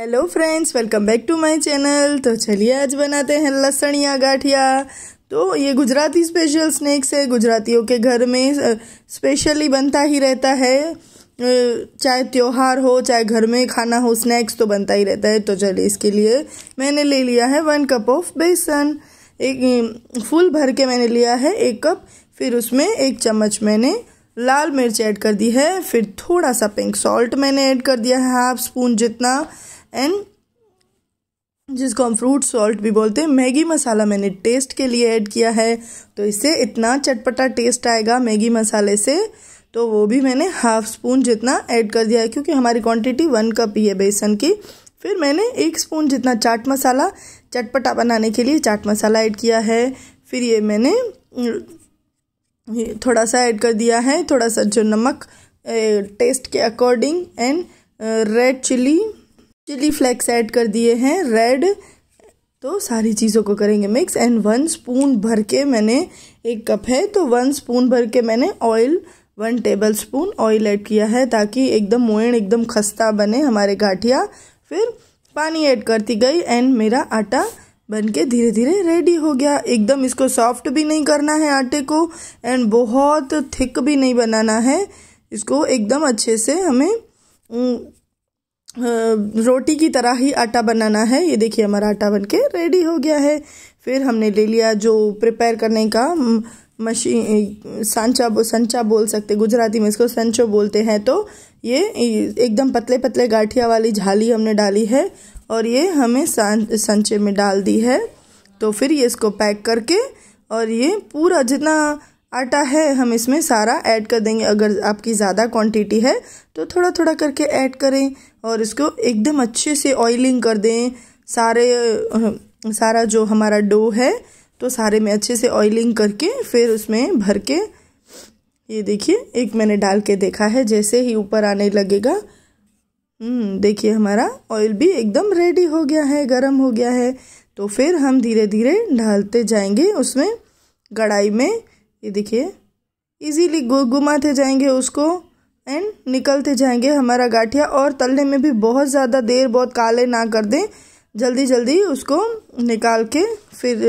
hello friends welcome back to my channel तो चलिए आज बनाते हैं लसणिया गाठिया तो ये गुजराती स्पेशल स्नैक्स है गुजरातियों के घर में स्पेशली बनता ही रहता है चाहे त्यौहार हो चाहे घर में खाना हो स्नैक्स तो बनता ही रहता है तो चलिए इसके लिए मैंने ले लिया है वन कप ऑफ बेसन एक फुल भर के मैंने लिया है एक कप फिर उसमें एक चम्मच मैंने लाल मिर्च ऐड कर दी है फिर थोड़ा सा पिंक सॉल्ट मैंने ऐड कर दिया है हाफ स्पून जितना एंड जिसको हम फ्रूट सॉल्ट भी बोलते हैं मैगी मसाला मैंने टेस्ट के लिए ऐड किया है तो इससे इतना चटपटा टेस्ट आएगा मैगी मसाले से तो वो भी मैंने हाफ स्पून जितना ऐड कर दिया है क्योंकि हमारी क्वांटिटी वन कप ही है बेसन की फिर मैंने एक स्पून जितना चाट मसाला चटपटा बनाने के लिए चाट मसाला ऐड किया है फिर ये मैंने ये थोड़ा सा ऐड कर दिया है थोड़ा सा जो नमक टेस्ट के according and red chili chili flakes add कर दिए हैं रेड तो सारी चीज़ों को करेंगे मिक्स एंड वन स्पून भर के मैंने एक कप है तो वन स्पून भर के मैंने oil one tablespoon oil add किया है ताकि एकदम मोइन एकदम खस्ता बने हमारे गाठिया फिर पानी ऐड करती गई एंड मेरा आटा बन के धीरे धीरे रेडी हो गया एकदम इसको सॉफ्ट भी नहीं करना है आटे को एंड बहुत थिक भी नहीं बनाना है इसको एकदम अच्छे से हमें रोटी की तरह ही आटा बनाना है ये देखिए हमारा आटा बन के रेडी हो गया है फिर हमने ले लिया जो प्रिपेयर करने का मशीन सांचा संचा बोल सकते गुजराती में इसको संचो बोलते हैं तो ये एकदम पतले पतले गाठिया वाली झाली हमने डाली है और ये हमें संचे में डाल दी है तो फिर ये इसको पैक करके और ये पूरा जितना आटा है हम इसमें सारा ऐड कर देंगे अगर आपकी ज़्यादा क्वांटिटी है तो थोड़ा थोड़ा करके ऐड करें और इसको एकदम अच्छे से ऑयलिंग कर दें सारे सारा जो हमारा डो है तो सारे में अच्छे से ऑयलिंग करके फिर उसमें भर के ये देखिए एक मैंने डाल के देखा है जैसे ही ऊपर आने लगेगा हम्म, देखिए हमारा ऑयल भी एकदम रेडी हो गया है गर्म हो गया है तो फिर हम धीरे धीरे ढालते जाएंगे उसमें कढ़ाई में ये देखिए इजीली घुमाते जाएंगे उसको एंड निकलते जाएंगे हमारा गाठिया और तलने में भी बहुत ज़्यादा देर बहुत काले ना कर दें जल्दी जल्दी उसको निकाल के फिर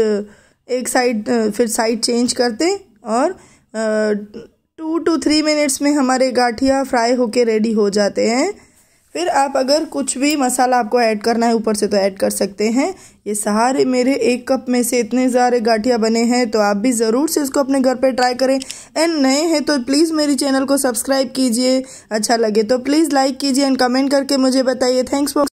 एक साइड फिर साइड चेंज करते और टू टू थ्री मिनट्स में हमारे गाठिया फ्राई होके रेडी हो जाते हैं फिर आप अगर कुछ भी मसाला आपको ऐड करना है ऊपर से तो ऐड कर सकते हैं ये सारे मेरे एक कप में से इतने सारे गाठिया बने हैं तो आप भी ज़रूर से इसको अपने घर पे ट्राई करें एंड नए हैं तो प्लीज़ मेरी चैनल को सब्सक्राइब कीजिए अच्छा लगे तो प्लीज़ लाइक कीजिए एंड कमेंट करके मुझे बताइए थैंक्स फॉर